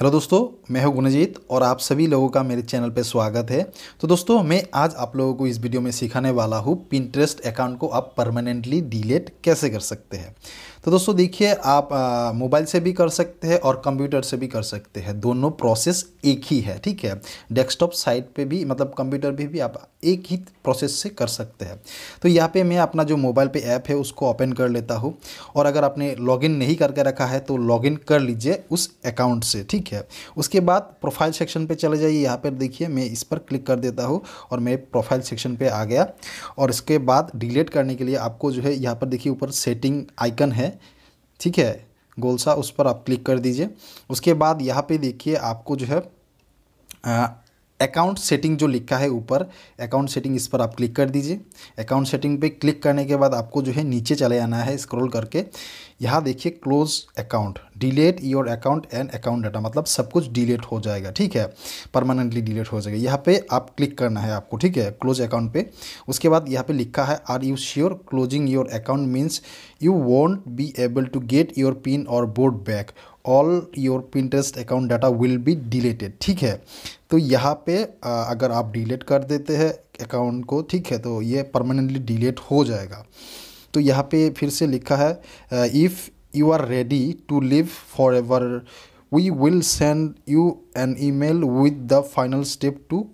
hello दोस्तों मैं हूं गुणजीत और आप सभी लोगों का मेरे चैनल पर स्वागत है तो दोस्तों मैं आज आप लोगों को इस वीडियो में सिखाने वाला हूं पिंट्रेस्ट अकाउंट को आप परमानेंटली डिलीट कैसे कर सकते हैं तो दोस्तों देखिए आप मोबाइल से भी कर सकते हैं और कंप्यूटर से भी कर सकते हैं दोनों प्रोसेस एक ही है ठीक है डेस्कटॉप साइट पर भी मतलब कंप्यूटर पर भी, भी आप एक ही प्रोसेस से कर सकते हैं तो यहाँ पर मैं अपना जो मोबाइल पर ऐप है उसको ओपन कर लेता हूँ और अगर आपने लॉग नहीं करके रखा है तो लॉग कर लीजिए उस अकाउंट से ठीक ठीक है उसके बाद प्रोफाइल सेक्शन पे चले जाइए यहाँ पर देखिए मैं इस पर क्लिक कर देता हूँ और मैं प्रोफाइल सेक्शन पे आ गया और इसके बाद डिलीट करने के लिए आपको जो है यहाँ पर देखिए ऊपर सेटिंग आइकन है ठीक है गोलसा उस पर आप क्लिक कर दीजिए उसके बाद यहाँ पर देखिए आपको जो है अकाउंट सेटिंग जो लिखा है ऊपर अकाउंट सेटिंग इस पर आप क्लिक कर दीजिए अकाउंट सेटिंग पे क्लिक करने के बाद आपको जो है नीचे चले आना है स्क्रॉल करके यहाँ देखिए close account delete your account and account data मतलब सब कुछ डिलीट हो जाएगा ठीक है परमानेंटली डिलीट हो जाएगा यहाँ पे आप क्लिक करना है आपको ठीक है क्लोज अकाउंट पे उसके बाद यहाँ पे लिखा है are you sure closing your account means you won't be able to get your pin और board back all your Pinterest account data will be deleted ठीक है तो यहाँ पे अगर आप डिलीट कर देते हैं अकाउंट को ठीक है तो ये परमानेंटली डिलीट हो जाएगा तो यहाँ पे फिर से लिखा है if you are ready to leave forever we will send you an email with the final step to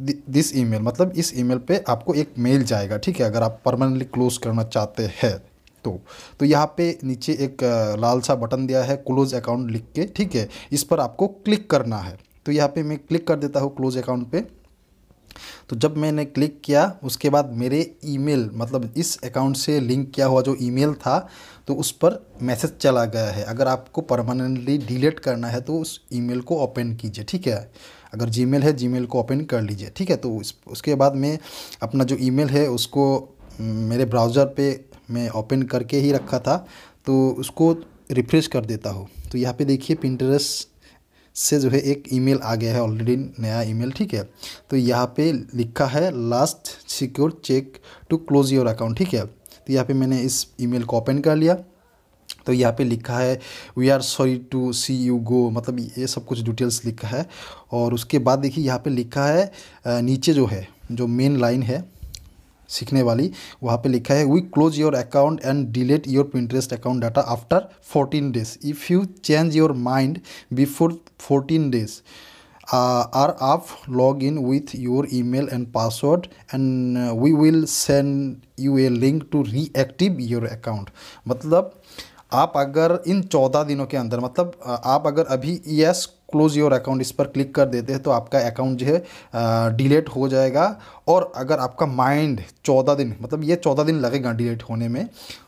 this email मतलब इस ईमेल पे आपको एक मेल जाएगा ठीक है अगर आप परमानेंटली क्लोज करना चाहते हैं तो तो यहाँ पे नीचे एक लाल सा बटन दिया है क्लोज अकाउंट लिख के ठीक है इस पर आपको क्लिक करना है तो यहाँ पे मैं क्लिक कर देता हूँ क्लोज अकाउंट पे तो जब मैंने क्लिक किया उसके बाद मेरे ईमेल मतलब इस अकाउंट से लिंक किया हुआ जो ईमेल था तो उस पर मैसेज चला गया है अगर आपको परमानेंटली डिलीट करना है तो उस ईमेल को ओपन कीजिए ठीक है अगर जीमेल है जीमेल को ओपन कर लीजिए ठीक है तो उस, उसके बाद मैं अपना जो ईमेल है उसको मेरे ब्राउज़र पे मैं ओपन करके ही रखा था तो उसको रिफ़्रेश कर देता हूँ तो यहाँ पे देखिए पिंटरस से जो है एक ईमेल आ गया है ऑलरेडी नया ईमेल ठीक है तो यहाँ पे लिखा है last secure check to close your account ठीक है तो यहाँ पे मैंने इस ईमेल को ओपन कर लिया तो यहाँ पे लिखा है we are sorry to see you go मतलब ये सब कुछ डिटेल्स लिखा है और उसके बाद देखिए यहाँ पे लिखा है नीचे जो है जो मेन लाइन है सीखने वाली वहाँ पे लिखा है we close your account and delete your Pinterest account data after fourteen days if you change your mind before fourteen days or आप log in with your email and password and we will send you a link to reactivate your account मतलब आप अगर इन चौदह दिनों के अंदर मतलब आप अगर अभी यस क्लोज योर अकाउंट इस पर क्लिक कर देते हैं तो आपका अकाउंट जो है डिलीट हो जाएगा और अगर आपका माइंड चौदह दिन मतलब ये चौदह दिन लगेगा डिलीट होने में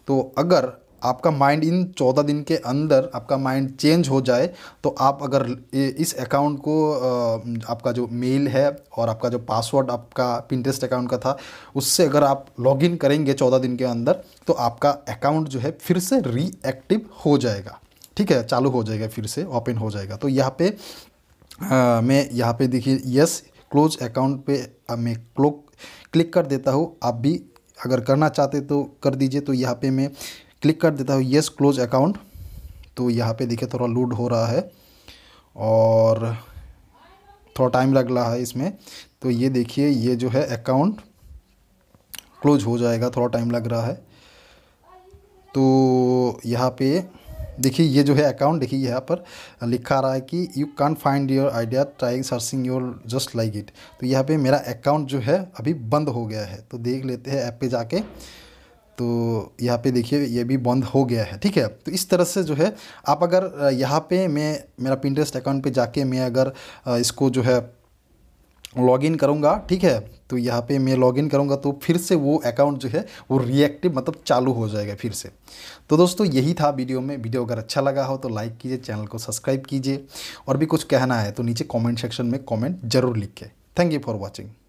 तो अगर आपका माइंड इन चौदह दिन के अंदर आपका माइंड चेंज हो जाए तो आप अगर इस अकाउंट को आपका जो मेल है और आपका जो पासवर्ड आपका पिंटेस्ट अकाउंट का था उससे अगर आप लॉगिन करेंगे चौदह दिन के अंदर तो आपका अकाउंट जो है फिर से रीएक्टिव हो जाएगा ठीक है चालू हो जाएगा फिर से ओपन हो जाएगा तो यहाँ पे आ, मैं यहाँ पे देखिए यस क्लोज अकाउंट पे अब मैं क्लो क्लिक कर देता हूँ आप भी अगर करना चाहते तो कर दीजिए तो यहाँ पे मैं क्लिक कर देता हूँ यस क्लोज अकाउंट तो यहाँ पे देखिए थोड़ा लूड हो रहा है और थोड़ा टाइम लग रहा है इसमें तो ये देखिए ये जो है अकाउंट क्लोज हो जाएगा थोड़ा टाइम लग रहा है तो यहाँ पे देखिए ये जो है अकाउंट देखिए यहाँ पर लिखा रहा है कि you can find your idea trying searching your just like it तो यहाँ पे मेरा अकाउंट जो है अभी बंद हो गया है तो देख लेते हैं ऐप पे जाके तो यहाँ पे देखिए ये भी बंद हो गया है ठीक है तो इस तरह से जो है आप अगर यहाँ पे मैं मेरा पिंटरेस्ट अकाउंट पे जाके मैं अगर इसको जो है लॉगिन करूँगा ठीक है तो यहाँ पे मैं लॉगिन करूँगा तो फिर से वो अकाउंट जो है वो रिएक्टिव मतलब चालू हो जाएगा फिर से तो दोस्तों यही था वीडियो में वीडियो अगर अच्छा लगा हो तो लाइक कीजिए चैनल को सब्सक्राइब कीजिए और भी कुछ कहना है तो नीचे कॉमेंट सेक्शन में कॉमेंट जरूर लिखे थैंक यू फॉर वॉचिंग